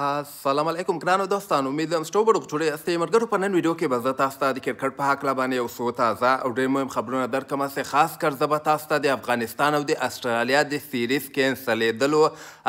السلام علیکم ګرانو دوستانو مې د سټوبر غټوري استې مرګرو په نن ویډیو کې به زه تاسو ته د کرکټ په حق باندې یو څو تازه او ډېر مهم خبرونه درکمه سه خاص کر زه به تاسو ته د افغانستان او د استرالیا د سیریز کینسلیدلو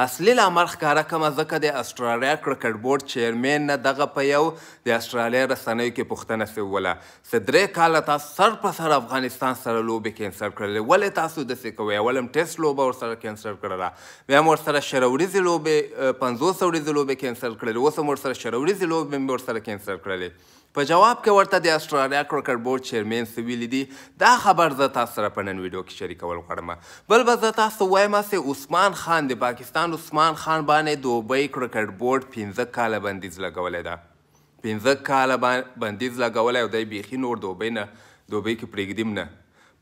اصلي لامل ښکاره کوم ځکه د استرالیا کرکټ بورډ چیرمن نه دغه په یو د استرالیا رسنیو کې پوښتنه سوله صدرې کاله تاسو سر په سر افغانستان سره لوبې کینسل کړلې ولې تاسو د څه کوي ولم ټیسټ لوبه ور سره کینسل کړله بیا هم ور سره شروریزي لوبې 500 ورځې لوبې کینسل کړل اوس هم ورسره شر ورځې لوب مې ورسره کینسل کړلې په جواب کې ورته د استرالیا کرکټ بورډ چیرمین څه ویلي دي دا خبر زه تاسو سره په نن ویډیو کې شریکول غواړم بل به زه تاسو وایم چې عثمان خان د پاکستان عثمان خان باندې دوبۍ کرکټ بورډ 15 کاله بندیز لګولې ده 15 کاله باندې بندیز لګولې او د بیخي نور دوبۍ نه دوبۍ کې پرېږدیم نه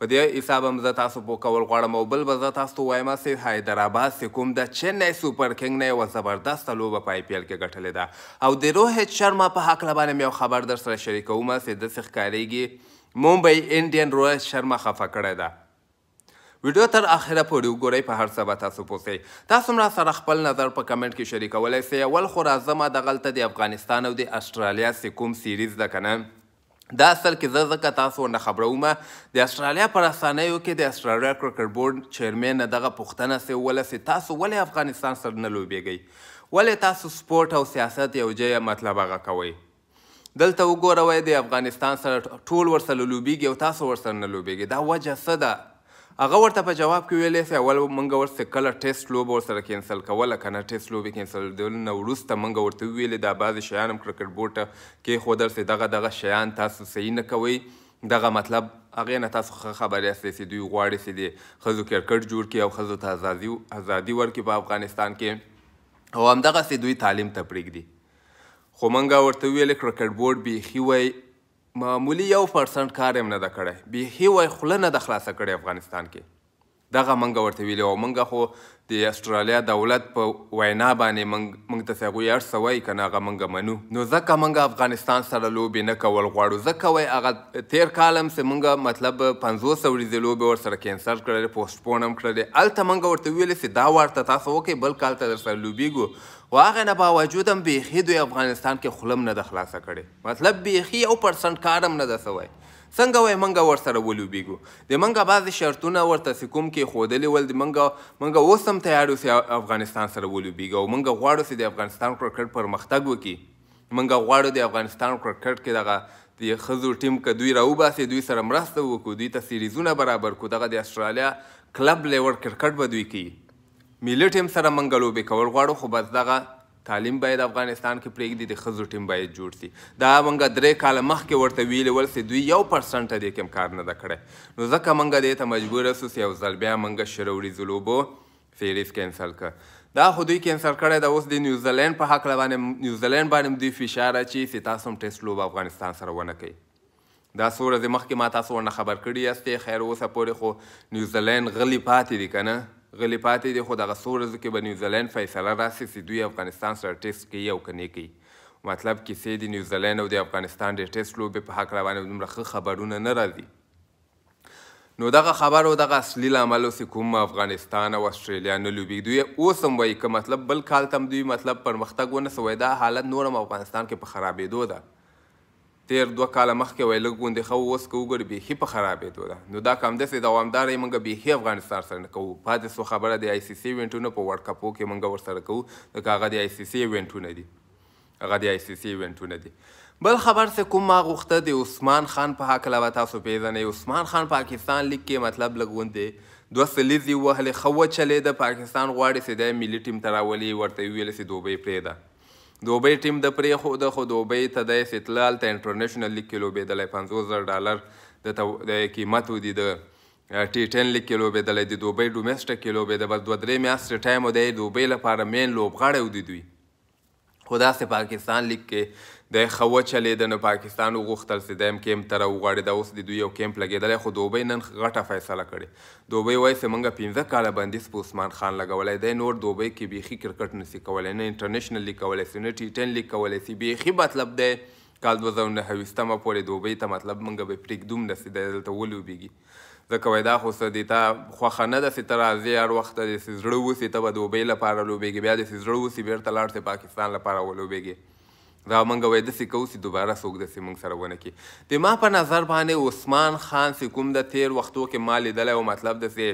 په دې حساب هم زه تاسو په کول غواړم او بل به زه تاسو ته وایم چې حیدرآباد چې کوم د چنئی سوپر کینګ نه یوه زبردسته لوبه په آی پي ایل کې ګټلې ده او د روهیت شرما په هکله باندې مې یو خبر در سره شریکوم چې داسې ښکارېږي ممبئی انډین روهیت شرما خفه کړی ده ویډیو تر اخره پورې وګورئ په هر څه به تاسو پوسئ تاسو هم سره خپل نظر په کمنټ کې شریکولی سئ اول خو راځمه دغلته د افغانستان او د استرالیا سې کوم سیریز ده که دا اصل کې زه ځکه تاسو ورنه خبرومه د استرالیا پر اسانیو کې د استرالیا کرکټ بورډ چیرمین دغه پوښتنه سې وله چې تاسو ولې افغانستان سره نه لوبېږئ ولې تاسو سپورټ او سیاست یو ځای مطلب هغه کوئ دلته وګوروئ د افغانستان سره ټول ورسره لوبېږي او تاسو ورسره نه لوبېږئ دا وجه څه ده هغه ورته په جواب کې ویلی چې اول موږ ورسې کله ټیسټ لوبه ورسره کینسل کوله که نه ټیسټ لوبې کینسلدل نه وروسته موږ ورته وویلې دا بعضې شیان هم کرکټ بورډ ته کېښودل چې دغه دغه شیان تاسو صحیح نه کوئ دغه مطلب هغې نه تاسو ښه خبر یاست چې دوی غواړي چې د ښځو کرکټ جوړ کړي او ښځو ته ازادي ازادي ورکړي په افغانستان کې او همدغسې دوی تعلیم ته پرېږدي خو موږ ورته وویلې کرکټ بورډ بیخي وای معمولی یو پرسنټ کار یې نه ده کړی بیخي وای خوله نه ده خلاصه کړې افغانستان کې دغه مونږ ورته ویلي او مونږ خو د استرالیا دولت په وینا باندې مونږ ته هغوی هر څه وایي که نه هغه مونږ منو نو ځکه مونږ افغانستان سره لوبې نه کول غواړو ځکه وایي هغه تېر کال هم چې مونږ مطلب پنځوس ورځې لوبې ورسره کینسل کړلې پوسټپون هم کړلې هلته مونږ ورته ویلې چې دا ورته تاسو وکړئ بل کال ته درسره لوبېږو خو هغه نه باوجود هم بیخي دوی افغانستان کې خوله هم نه ده خلاصه کړې مطلب بیخي یو پرسنټ کار هم نه ده سوی څنګه وای منګه ورسره ولوبېږو د منګه بعضې شرطونه ورته سکوم کې ښودلي ول د منګه منګه اوس هم تیار اوسې افغانستان سره ولوبېږو او منګه غواړو چې د افغانستان کرکټ پرمختګ وکړي منګه غواړو د افغانستان کرکټ کې دغه د ښځو ټیم که دوی راوباسي دوی سره مرسته وکړو دوی ته سیریزونه برابر کړو دغه د استرالیا کلب لیول کرکټ به دوی کوي ملي ټیم سره منګه لوبې کول غواړو خو بس دغه تعلیم باید افغانستان کې پرېږدي د ښځو ټیم باید جوړ سي دا موږ درې کاله مخکې ورته ویلي ول چې دوی یو پرسنټه دې کې کار نه ده کړی نو ځکه موږ دې ته مجبوره سو چې یو ځل بیا موږ شروړي زلوبو سیریز کینسل کړ دا خو دوی کینسل کړی دا اوس د نیوزیلند په حق باندې نیوزیلند باندې دوی فشار اچي چې تاسو هم ټیسټ لوب افغانستان سره ونه کوي دا څو ورځې مخکې ما تاسو ورنه خبر کړي یاستې خیر اوسه پورې خو نیوزیلند غلی پاتې دي که نه غلی پاتې دی خو دغه څو ورځو کې به نیوزیلند فیصله راسي چې دوی افغانستان سره ټیسټ کوي او کنې کوي مطلب کیسې د نیوزیلند او د افغانستان د ټیسټ لوبې په حق روانې دومره ښه خبرونه نه راځي نو دغه خبر او دغه اصلي لامل اوس کوم افغانستان او استرالیا نه لوبي دوی اوس هم وایي که مطلب بل کال تم دوی مطلب پرمختګ ونه سوی دا حالت نور هم افغانستان کې په خرابېدو ده تیر دوه کاله مخکې ویل غوندې خو اوس کو وګړي بیخي په خرابېدو ده نو دا کم دسې دوامدار موږ بیخي افغانستان سره نه کوو پاتې سو خبره د آی سی سی ایونټونو په ورلډ کپو کې موږ ورسره کوو ځکه هغه د آی سی سی ایونټونه دي هغه د آی سی سی ایونټونه دي بل خبر څه کوم ما غوښته د عثمان خان په هکله به تاسو پېژنئ عثمان خان پاکستان لیګ کې مطلب لږ غوندې دوه سلیزې وهلې ښه وچلېده پاکستان غواړي چې د ملي ټیم ته راولي ورته یې ویل چې دوبۍ پرېږده دوبۍ ټیم د پرېښوده خو دوبۍ ته دی استدلال ته انټرنیشنل لیګ کې لوبېدلی پنځوس زره ډالر د قیمت ودي د ټي ټین لیګ کې لوبېدلی دی دوبۍ ډومیسټک کې لوبېده بس دوه درې میاشتې ټایم دی دوبۍ لپاره مین لوبغاړی ودي دوی خو داسې پاکستان لیګ کې د خو چلې د پاکستان وغوښتل سي د کیمپ تر وغواړي د اوس د دوی یو کیمپ لګیدل خو دوبه نن غټه فیصله کړې دوبه وایي چې موږ 15 کال باندې په عثمان خان لګولای دی نور دوبه کې بيخي کرکټ نسی کولای نه انټرنیشنل لیګ کولای سي نه ټی 10 لیګ کولای سي بيخي مطلب دی کال 2009 ستمه پورې دوبه ته مطلب موږ به پریکدوم نسی دلته ولوبېږي ځکه وای دا خو څه دي ته خوښه نه ده چې ته راځې هر وخت داسې زړه وسي ته به دوبۍ لپاره لوبېږي بیا داسې زړه وسي بېرته لاړ سې پاکستان لپاره ولوبېږي دا مونږ وای د سکو سي دوباره سوق د سیمون سره ونه کی د ما په نظر باندې عثمان خان سي کوم د تیر وختو کې مال دله او مطلب د سي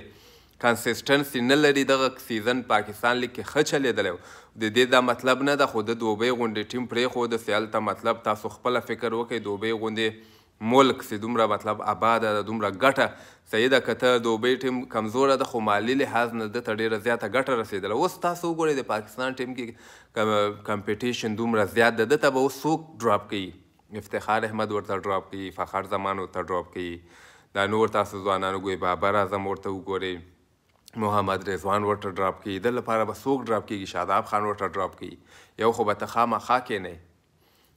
کنسیسټنسي نه لري دغه سیزن پاکستان لیک ښه چلیدلی د دې دا مطلب نه ده خو د دوبۍ غونډې ټیم پرې خو د سیال ته مطلب تاسو خپل فکر وکړئ دوبۍ غونډې ملک سي دومره مطلب آباده ده دومره ګټه سیده که ته دوبۍ ټیم کمزوره ده خو مالي لحاظ نه ده ته ډېره زیاته ګټه رسېدله اوس تاسو وګورئ د پاکستان ټیم کې کمپټیشن دومره زیات ده ده ته به اوس څوک ډراپ کوي افتخار احمد ورته ډراپ کوي فخر زمان ورته ډراپ کوي دا نور تاسو ځوانانو ګورئ بابر اعظم ورته وګورئ محمد رضوان ورته ډراپ کوي د لپاره به څوک ډراپ کیږي شاداب خان ورته ډراپ کوي یو خو به ته خامخا کښېنئ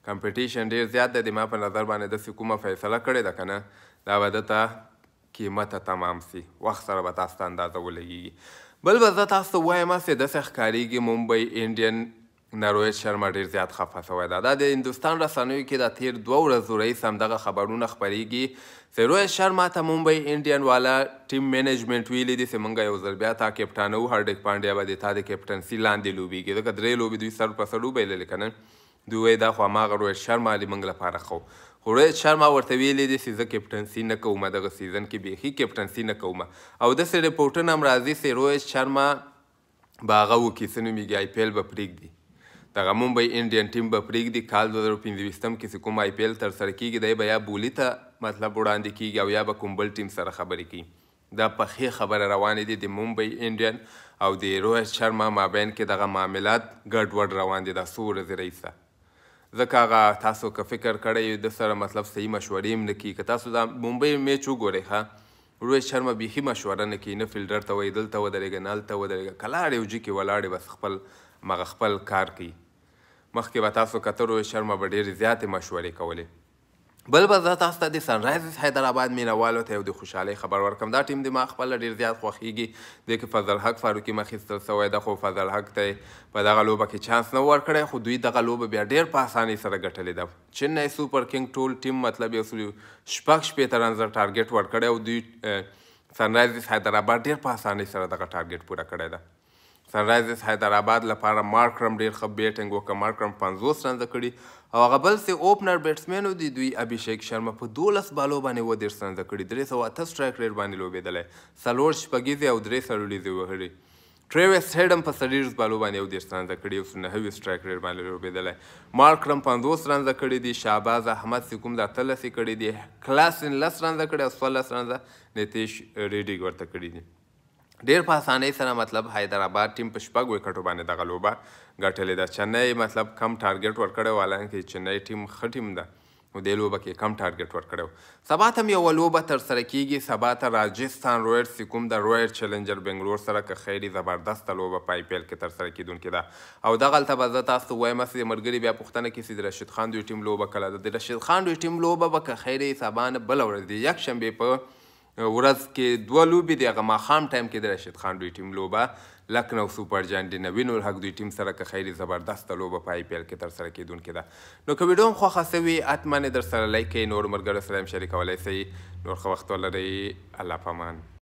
کمپټیشن ډیر زیات دی ما په نظر باندې د کومه فیصله کړې ده کنه دا به دته قیمت تمام سي وخت سره به تاسو ته اندازه ولګي بل به زه تاسو وایم چې د ښکاریږي ممبئی انډین نروید شرما ډیر زیات خفه شوی ده دا د هندوستان رسنیو کې د تیر دوه ورځو رئیس همدغه خبرونه خپریږي چې روید شرما ته ممبئی انډین والا ټیم مینجمنټ ویلي دي چې موږ یو ځل بیا تا کیپټان وو هرډک پانډیا به د تا د کیپټنسي لاندې لوبیږي ځکه درې لوبې دوی سر په سر وبایللې که نه دوی وایي دا خو هماغه روهیت شرما دی موږ لپاره خو خو روهیت شرما ورته ویلی دی چې زه کیپټنسي نه کوم دغه سیزن کې بیخي کیپټنسي نه کوم او داسې رپورټونه هم راځي چې روهیت شرما به هغه وکړي څه نومېږي آی پی ایل به پرېږدي دغه ممبئی انډین ټیم به پرېږدي کال دوه زره پنځویشتم کې چې کوم آی پی ایل ترسره کیږي دی به یا بولي ته مطلب وړاندې کیږي او یا به کوم بل ټیم سره خبرې کوي دا پخې خبره روانې دي د ممبئی انډین او د روهیت شرما مابین کې دغه معاملات ګډوډ روان دي دا څو ورځې رئیسه ځکه هغه تاسو که فکر کړی د سره مطلب صحیح مشورې هم نه کوي که تاسو دا ممبۍ میچ وګورئ ښه روهیت شرما بیخي مشوره نه کوي نه فیلډر ته وایي دلته ودرېږه نه هلته ودرېږه کلاړې وجي کې ولاړې بس خپل مغه خپل کار کوي مخکې به تاسو کته روهیت شرما به ډېرې زیاتې مشورې کولې بل به زه تاسو ته د سنرایزرز حیدرآباد مینهوالو ته یو د خوشحالۍ خبر ورکړم دا ټیم زما خپله ډېر زیات خوښیږي دی کې فضل حق فاروقي مخ ایستل سوی ده خو فضل حق ته په دغه لوبه کې چانس نه ورکړی خو دوی دغه لوبه بیا ډېر په اسانۍ سره ګټلې ده چنای سوپر کنګ ټول ټیم مطلب یو سلو شپږ شپېته رنزه ټارګېټ ورکړی او دوی سنرایزرز حیدرآباد ډېر په اسانۍ سره دغه ټارګېټ پوره کړی ده سنرایزرز حیدرآباد لپاره مارکرم ډېر ښه بیټنګ وکړ مارکرم پنځوس رنزه کړي او هغه بل سه اوپنر بیټسمنو دی دوی ابھیشیک شرما په 12 بالو باندې و ډیر سنځ کړی درې سو اته سټرایک ریټ باندې لوبېدلې سلور شپږیزي او درې سړولې وهړي ټریوس هډم په سړیز بالو باندې و ډیر سنځ کړی او نه هوی سټرایک ریټ باندې لوبېدلې مارک رم 15 رنځ کړی دی شاباز احمد سکوم د تلسي کړی دی کلاسن لس رنځ کړی او 16 رنځ نتیش ریډي ورته کړی دی ډیر په اسانۍ سره مطلب حیدرآباد ټیم په شپږ وکټو باندې دغه لوبه ګټلې ده چنئی مطلب کم ټارګټ ورکړی و حالانکه چنئی ټیم ښه ټیم ده نو دې لوبه کې کم ټارګټ ورکړی و سبا ته هم یوه لوبه ترسره کیږي سبا ته راجستان رویډس کوم د رویډ چیلنجر بنګلور سره که خیري زبردسته لوبه په آی پی ایل کې ترسره کیدونکې ده او دغلته به زه تاسو وایم چې ملګري بیا پوښتنه کې د رشید خان دوی ټیم لوبه کله ده د رشید خان دوی ټیم لوبه به که خیري سبا نه بله ورځ دي یک شنبې په ورځ کې دوه لوبې د هغه ماښام ټایم کې د رشید خان دوی ټیم لوبه لکنو سوپر جنډي نوین الحق دوی ټیم سره که خیلی زبردسته لوبه په آی پی ایل کې ترسره کیدونکې ده نو که ویډیو هم خوښه سوي حتما یې درسره لایک کوئ نور ملګرو سره هم شریکولی سئ نور ښه وخت ولرئ الله په امان